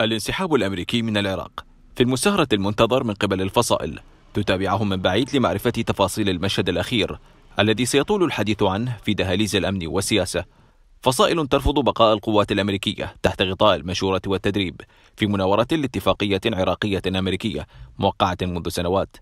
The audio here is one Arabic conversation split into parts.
الانسحاب الأمريكي من العراق في المسهرة المنتظر من قبل الفصائل تتابعهم من بعيد لمعرفة تفاصيل المشهد الأخير الذي سيطول الحديث عنه في دهاليز الأمن والسياسة فصائل ترفض بقاء القوات الأمريكية تحت غطاء المشورة والتدريب في مناورة لاتفاقية عراقية أمريكية موقعة منذ سنوات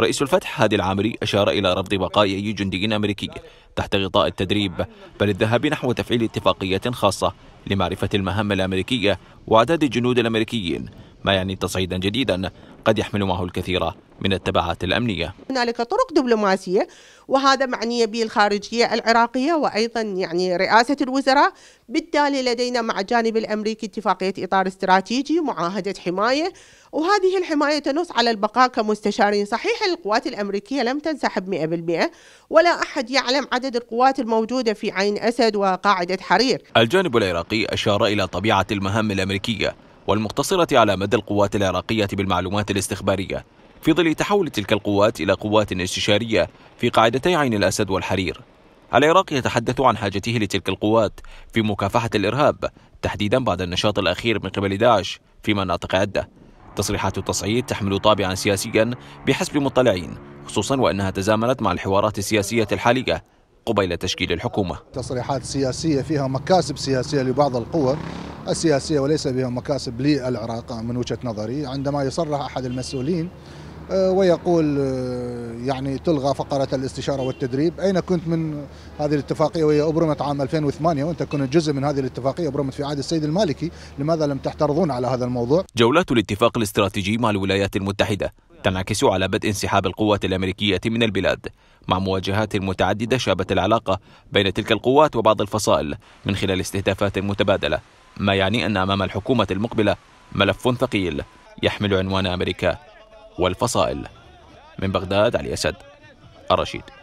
رئيس الفتح هادي العامري أشار إلى رفض بقاء أي جندي أمريكي تحت غطاء التدريب بل الذهاب نحو تفعيل اتفاقية خاصة لمعرفة المهمة الأمريكية وأعداد الجنود الأمريكيين ما يعني تصعيدا جديدا قد يحمل معه الكثير من التبعات الأمنية هنالك طرق دبلوماسية وهذا معنية بالخارجية العراقية وأيضا يعني رئاسة الوزراء بالتالي لدينا مع الجانب الأمريكي اتفاقية إطار استراتيجي معاهدة حماية وهذه الحماية تنص على البقاء كمستشارين صحيح القوات الأمريكية لم تنسحب 100% ولا أحد يعلم عدد القوات الموجودة في عين أسد وقاعدة حرير الجانب العراقي أشار إلى طبيعة المهام الأمريكية والمقتصرة على مدى القوات العراقية بالمعلومات الاستخبارية في ظل تحول تلك القوات إلى قوات استشارية في قاعدتي عين الأسد والحرير العراق يتحدث عن حاجته لتلك القوات في مكافحة الإرهاب تحديدا بعد النشاط الأخير من قبل داعش في مناطق عدة تصريحات التصعيد تحمل طابعا سياسيا بحسب مطلعين خصوصا وأنها تزامنت مع الحوارات السياسية الحالية قبيل تشكيل الحكومة تصريحات سياسية فيها مكاسب سياسية لبعض القوى السياسية وليس بها مكاسب للعراق من وجهة نظري عندما يصرح أحد المسؤولين آه، ويقول آه، يعني تلغى فقرة الاستشارة والتدريب أين كنت من هذه الاتفاقية وهي أبرمت عام 2008 وأنت كنت جزء من هذه الاتفاقية أبرمت في عهد السيد المالكي لماذا لم تحترضون على هذا الموضوع جولات الاتفاق الاستراتيجي مع الولايات المتحدة تنعكس على بدء انسحاب القوات الأمريكية من البلاد مع مواجهات متعددة شابت العلاقة بين تلك القوات وبعض الفصائل من خلال استهدافات متبادلة ما يعني أن أمام الحكومة المقبلة ملف ثقيل يحمل عنوان أمريكا والفصائل من بغداد علي أسد الرشيد